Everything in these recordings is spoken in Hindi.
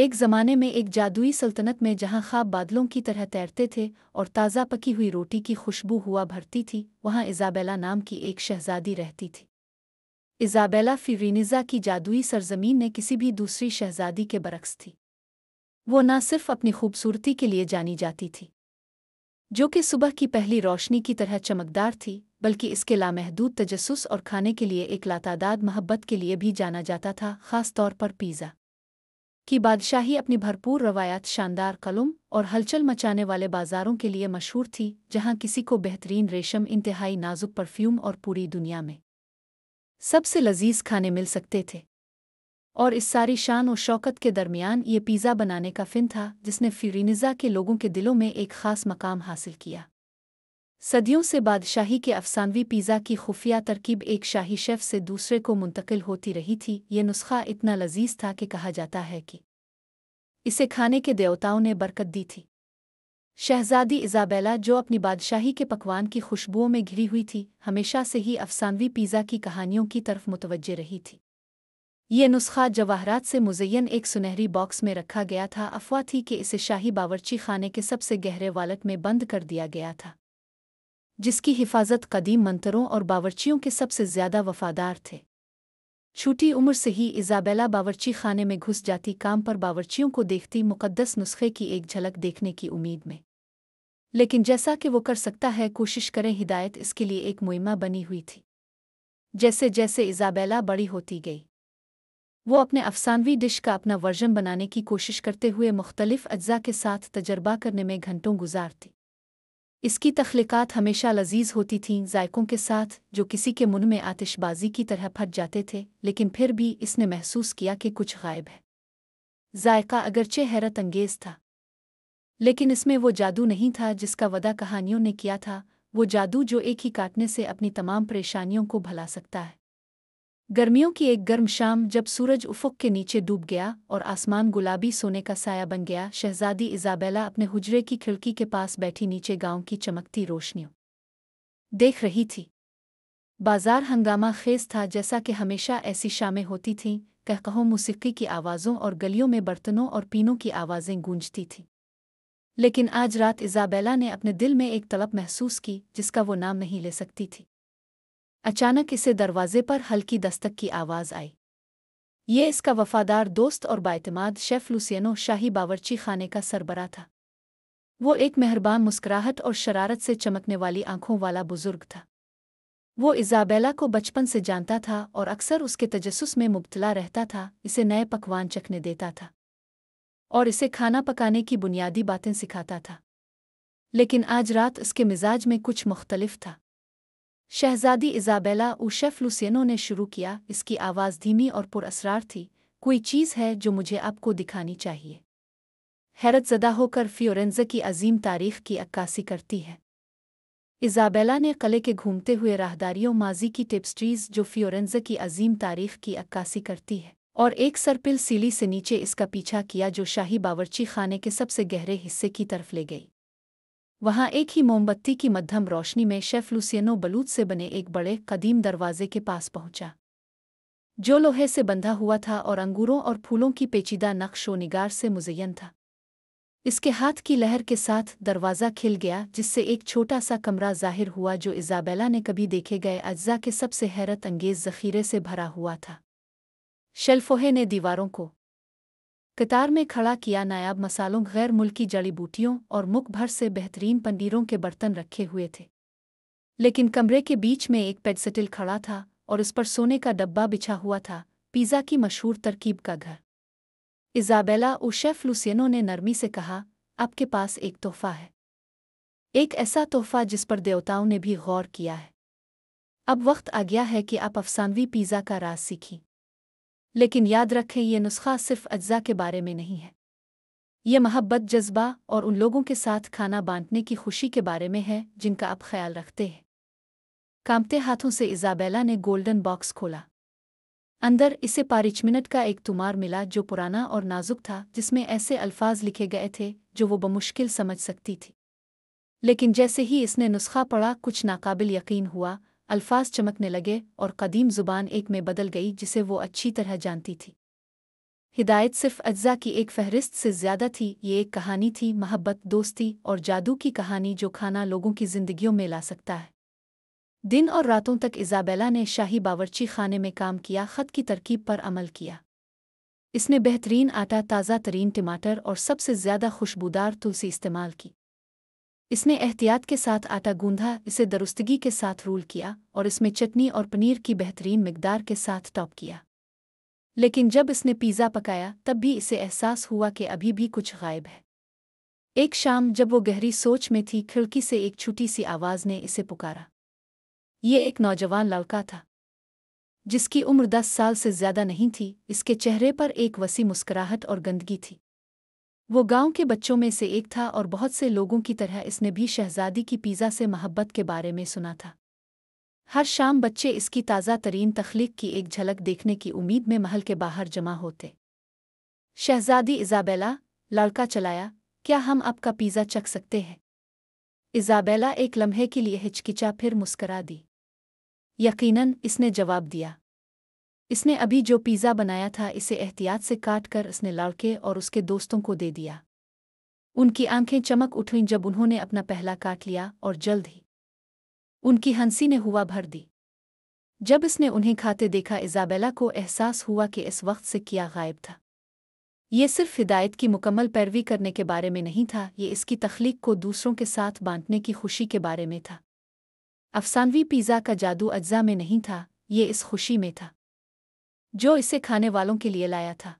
एक ज़माने में एक जादुई सल्तनत में जहाँ खाब बादलों की तरह तैरते थे और ताज़ा पकी हुई रोटी की खुशबू हुआ भरती थी वहां इजाबेला नाम की एक शहजादी रहती थी इजाबेला फिरिनिज़ा की जादुई सरजमीन ने किसी भी दूसरी शहजादी के बरक्स थी वो न सिर्फ अपनी खूबसूरती के लिए जानी जाती थी जो कि सुबह की पहली रोशनी की तरह चमकदार थी बल्कि इसके लामहदूद तजस्स और खाने के लिए एक लातादाद मोहब्बत के लिए भी जाना जाता था ख़ास तौर पर पिज़्ज़ा की बादशाही अपनी भरपूर रवायात शानदार कलम और हलचल मचाने वाले बाजारों के लिए मशहूर थी जहां किसी को बेहतरीन रेशम इंतहाई नाजुक परफ्यूम और पूरी दुनिया में सबसे लजीज खाने मिल सकते थे और इस सारी शान और शौकत के दरमियान ये पिज़्ज़ा बनाने का फिन था जिसने फ्यूरिनिज़ा के लोगों के दिलों में एक ख़ास मकाम हासिल किया सदियों से बादशाही के अफसानवी पिज़्ज़ा की खुफिया तरकीब एक शाही शेफ से दूसरे को मुंतकिल होती रही थी ये नुस्खा इतना लजीज था कि कहा जाता है कि इसे खाने के देवताओं ने बरकत दी थी शहजादी इजाबेला जो अपनी बादशाही के पकवान की खुशबुओं में घिरी हुई थी हमेशा से ही अफसानवी पिज़्ज़ा की कहानियों की तरफ मुतवज़ रही थी ये नुस्खा जवाहरात से मुजैन एक सुनहरी बॉक्स में रखा गया था अफवाह थी कि इसे शाही बावर्ची खाने के सबसे गहरे वालक में बंद कर दिया गया था जिसकी हिफाजत कदीम मंतरों और बावरचियों के सबसे ज्यादा वफादार थे छोटी उम्र से ही इजाबेला बावर्ची खाने में घुस जाती काम पर बावर्चियों को देखती मुकद्दस नुस्खे की एक झलक देखने की उम्मीद में लेकिन जैसा कि वो कर सकता है कोशिश करें हिदायत इसके लिए एक मुहिमा बनी हुई थी जैसे जैसे इजाबेला बड़ी होती गई वो अपने अफसानवी डिश का अपना वर्जन बनाने की कोशिश करते हुए मुख्तलिफ अज्जा के साथ तजर्बा करने में घंटों गुजारती इसकी तख्लिकात हमेशा लजीज होती थीं जायकों के साथ जो किसी के मुन में आतिशबाजी की तरह फट जाते थे लेकिन फिर भी इसने महसूस किया कि कुछ गायब है जायका अगरचे हैरत अंगेज था लेकिन इसमें वो जादू नहीं था जिसका वदा कहानियों ने किया था वो जादू जो एक ही काटने से अपनी तमाम परेशानियों को भला सकता है गर्मियों की एक गर्म शाम जब सूरज उफुक के नीचे डूब गया और आसमान गुलाबी सोने का साया बन गया शहजादी इजाबेला अपने हुजरे की खिड़की के पास बैठी नीचे गांव की चमकती रोशनियों देख रही थी बाजार हंगामा खेज था जैसा कि हमेशा ऐसी शामें होती थीं कहकहों मूसीकी की आवाज़ों और गलियों में बर्तनों और पीनों की आवाज़ें गूंजती थीं लेकिन आज रात इजाबेला ने अपने दिल में एक तलब महसूस की जिसका वो नाम नहीं ले सकती थी अचानक इसे दरवाजे पर हल्की दस्तक की आवाज़ आई ये इसका वफादार दोस्त और बातमाद शेफ लुसियनो शाही बावरची खाने का सरबरा था वो एक मेहरबान मुस्कुराहट और शरारत से चमकने वाली आंखों वाला बुजुर्ग था वो इजाबेला को बचपन से जानता था और अक्सर उसके तजस्स में मुबतला रहता था इसे नए पकवान चखने देता था और इसे खाना पकाने की बुनियादी बातें सिखाता था लेकिन आज रात उसके मिजाज में कुछ मुख्तलिफ था शहजादी इजाबेला उशेफ लुसेनो ने शुरू किया इसकी आवाज़ धीमी और पुरअसरार थी कोई चीज़ है जो मुझे आपको दिखानी चाहिए हैरतजदा होकर फ्योरेंजा की अजीम तारीख की अक्कासी करती है इजाबेला ने कले के घूमते हुए राहदारियों माजी की टिप्सट्रीज जो फ़्योरेंज की अजीम तारीख की अक्कासी करती है और एक सरपिल सीली से नीचे इसका पीछा किया जो शाही बावर्ची खाने के सबसे गहरे हिस्से की तरफ ले गई वहां एक ही मोमबत्ती की मध्यम रोशनी में शेफ लुसियनो बलूत से बने एक बड़े कदीम दरवाजे के पास पहुंचा जो लोहे से बंधा हुआ था और अंगूरों और फूलों की पेचीदा नक्शो निगार से मुजयन था इसके हाथ की लहर के साथ दरवाज़ा खिल गया जिससे एक छोटा सा कमरा जाहिर हुआ जो इजाबेला ने कभी देखे गए अज्जा के सबसे हैरत अंगेज जखीरे से भरा हुआ था शेल्फोहे ने दीवारों को कतार में खड़ा किया नायाब मसालों गैर मुल्की जड़ी बूटियों और मुख भर से बेहतरीन पनीरों के बर्तन रखे हुए थे लेकिन कमरे के बीच में एक पेडसेटिल खड़ा था और उस पर सोने का डब्बा बिछा हुआ था पिज़्ज़ा की मशहूर तरकीब का घर इजाबेला और शेफ ने नरमी से कहा आपके पास एक तोहफा है एक ऐसा तोहफा जिस पर देवताओं ने भी गौर किया है अब वक्त आ गया है कि आप अफसानवी पिज़्ज़ा का राज सीखें लेकिन याद रखें ये नुस्खा सिर्फ अज्जा के बारे में नहीं है ये महब्बत जज्बा और उन लोगों के साथ खाना बांटने की खुशी के बारे में है जिनका आप ख्याल रखते हैं कांपते हाथों से इजाबेला ने गोल्डन बॉक्स खोला अंदर इसे पारिचमिनट का एक तुमार मिला जो पुराना और नाजुक था जिसमें ऐसे अल्फाज लिखे गए थे जो वो बमुश्किल समझ सकती थी लेकिन जैसे ही इसने नुस्खा पढ़ा कुछ नाकाबिल यकीन हुआ अल्फाज चमकने लगे और कदीम ज़ुबान एक में बदल गई जिसे वो अच्छी तरह जानती थी हिदायत सिर्फ अज्जा की एक फहरिस्त से ज़्यादा थी ये एक कहानी थी मोहब्बत दोस्ती और जादू की कहानी जो खाना लोगों की जिंदगियों में ला सकता है दिन और रातों तक इजाबेला ने शाही बावर्ची खाने में काम किया ख़त की तरकीब पर अमल किया इसने बेहतरीन आटा ताज़ा तरीन टमाटर और सबसे ज़्यादा खुशबूदार तुलसी इस्तेमाल की इसने एहतियात के साथ आटा गूंधा इसे दरुस्तगी के साथ रूल किया और इसमें चटनी और पनीर की बेहतरीन मकदार के साथ टॉप किया लेकिन जब इसने पिज़्ज़ा पकाया तब भी इसे एहसास हुआ कि अभी भी कुछ गायब है एक शाम जब वो गहरी सोच में थी खिड़की से एक छोटी सी आवाज़ ने इसे पुकारा ये एक नौजवान लड़का था जिसकी उम्र दस साल से ज़्यादा नहीं थी इसके चेहरे पर एक वसी मुस्कराहट और गंदगी थी वो गांव के बच्चों में से एक था और बहुत से लोगों की तरह इसने भी शहजादी की पिज़्ज़ा से मोहब्बत के बारे में सुना था हर शाम बच्चे इसकी ताज़ा तरीन तख्लीक की एक झलक देखने की उम्मीद में महल के बाहर जमा होते शहजादी इजाबेला लड़का चलाया क्या हम आपका पिज़्ज़ा चख सकते हैं इजाबेला एक लम्हे के लिए हिचकिचा फिर मुस्करा दी यकीनन इसने जवाब दिया इसने अभी जो पिज़्ज़ा बनाया था इसे एहतियात से काट कर उसने लड़के और उसके दोस्तों को दे दिया उनकी आंखें चमक उठीं जब उन्होंने अपना पहला काट लिया और जल्द ही उनकी हंसी ने हुआ भर दी जब इसने उन्हें खाते देखा इजाबेला को एहसास हुआ कि इस वक्त से किया गायब था ये सिर्फ हिदायत की मुकम्मल पैरवी करने के बारे में नहीं था ये इसकी तख्लीक को दूसरों के साथ बांटने की खुशी के बारे में था अफसानवी पिज़्ज़ा का जादू अज्जा में नहीं था ये इस खुशी में था जो इसे खाने वालों के लिए लाया था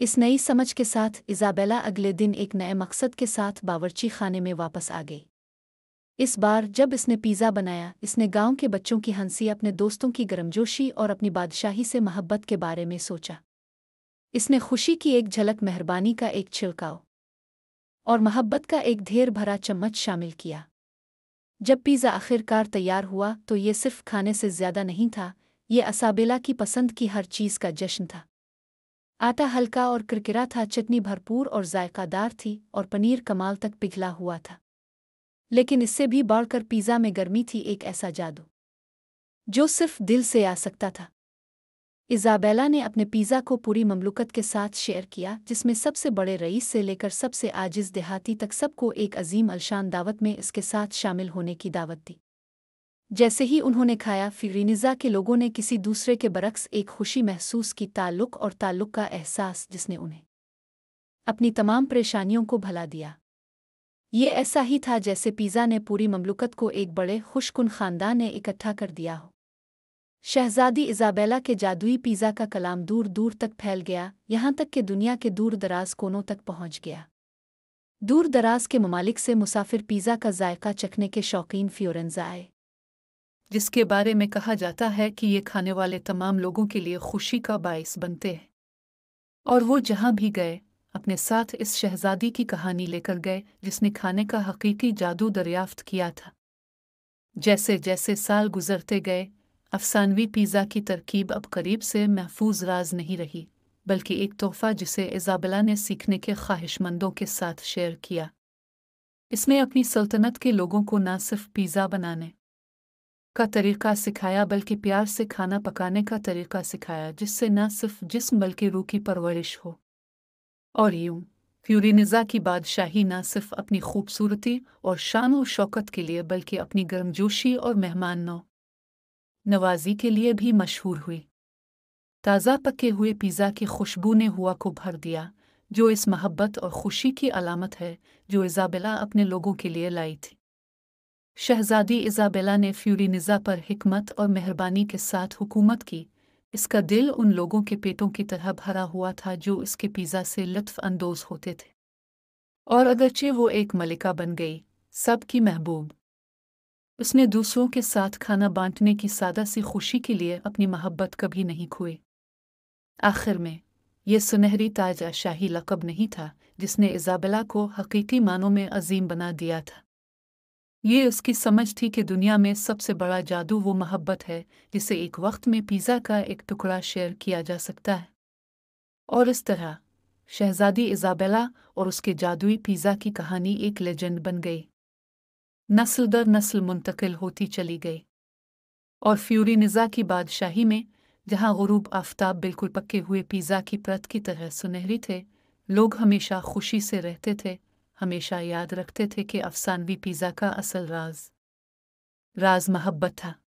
इस नई समझ के साथ इजाबेला अगले दिन एक नए मकसद के साथ बावर्ची खाने में वापस आ गई इस बार जब इसने पिज़्ज़ा बनाया इसने गांव के बच्चों की हंसी अपने दोस्तों की गर्मजोशी और अपनी बादशाही से मोहब्बत के बारे में सोचा इसने खुशी की एक झलक मेहरबानी का एक छिड़काव और मोहब्बत का एक ढेर भरा चम्मच शामिल किया जब पिज़्ज़ा आखिरकार तैयार हुआ तो ये सिर्फ खाने से ज़्यादा नहीं था ये असाबेला की पसंद की हर चीज़ का जश्न था आटा हल्का और किरकिरा था चटनी भरपूर और जायकादार थी और पनीर कमाल तक पिघला हुआ था लेकिन इससे भी बढ़कर पिज़्ज़ा में गर्मी थी एक ऐसा जादू जो सिर्फ दिल से आ सकता था इजाबेला ने अपने पिज़्ज़ा को पूरी ममलुकत के साथ शेयर किया जिसमें सबसे बड़े रईस से लेकर सबसे आजिज देहाती तक सबको एक अजीम अलशान दावत में इसके साथ शामिल होने की दावत दी जैसे ही उन्होंने खाया फिरिनिजा के लोगों ने किसी दूसरे के बरक्स एक खुशी महसूस की ताल्लुक और ताल्लुक का एहसास जिसने उन्हें अपनी तमाम परेशानियों को भला दिया ये ऐसा ही था जैसे पिज़्ज़ा ने पूरी ममलुकत को एक बड़े खुशकुन ख़ानदान ने इकट्ठा कर दिया हो शहजादी इजाबेला के जादुई पिज़ा का कलाम दूर दूर तक फैल गया यहाँ तक कि दुनिया के दूर दराज कोनों तक पहुंच गया दूर दराज के ममालिक से मुसाफिर पिज़्ज़ा का जायका चखने के शौकीन फ्योरेंजा आए जिसके बारे में कहा जाता है कि ये खाने वाले तमाम लोगों के लिए खुशी का बायस बनते हैं और वो जहाँ भी गए अपने साथ इस शहजादी की कहानी लेकर गए जिसने खाने का हकीकी जादू दरियाफ्त किया था जैसे जैसे साल गुजरते गए अफसानवी पिज़्ज़ा की तरकीब अब करीब से महफूज राज नहीं रही बल्कि एक तोहफ़ा जिसे इजाबला ने सीखने के ख्वाहिशमंदों के साथ शेयर किया इसने अपनी सल्तनत के लोगों को न सिर्फ पिज़्ज़ा बनाने का तरीका सिखाया बल्कि प्यार से खाना पकाने का तरीका सिखाया जिससे न सिर्फ जिस्म बल्कि रूह की परवरिश हो और यूं फ्यूरिनिजा की बादशाही न सिर्फ अपनी खूबसूरती और शान और शौकत के लिए बल्कि अपनी गर्मजोशी और मेहमान नौ नवाजी के लिए भी मशहूर हुई ताज़ा पके हुए पिज़्ज़ा की खुशबू ने हुआ को भर दिया जो इस मोहब्बत और खुशी की अलामत है जो इजाबिला अपने लोगों के लिए लाई थी शहजादी इजाबेला ने फ्यूरिनिजा पर हिकमत और मेहरबानी के साथ हुकूमत की इसका दिल उन लोगों के पेटों की तरह भरा हुआ था जो इसके पिज़ा से लुफ़ानंदोज़ होते थे और अगरचे वो एक मलिका बन गई सब की महबूब उसने दूसरों के साथ खाना बांटने की सादा सी खुशी के लिए अपनी मोहब्बत कभी नहीं खोई आखिर में ये सुनहरी ताजा शाही लकब नहीं था जिसने इजाबेला को हकीकी मानों में अजीम बना दिया था ये उसकी समझ थी कि दुनिया में सबसे बड़ा जादू वो मोहब्बत है जिसे एक वक्त में पिज़्ज़ा का एक टुकड़ा शेयर किया जा सकता है और इस तरह शहजादी इजाबेला और उसके जादुई पिज़्ज़ा की कहानी एक लेजेंड बन गई नस्ल दर नस्ल मुंतकिल होती चली गई और फ्यूरी निज़ा की बादशाही में जहाँ गरूब आफ्ताब बिल्कुल पक्के हुए पिज़्ज़ा की प्रत की तरह सुनहरी थे लोग हमेशा खुशी से रहते थे हमेशा याद रखते थे कि अफसानवी पिज़्ज़ा का असल राज राज मोहब्बत था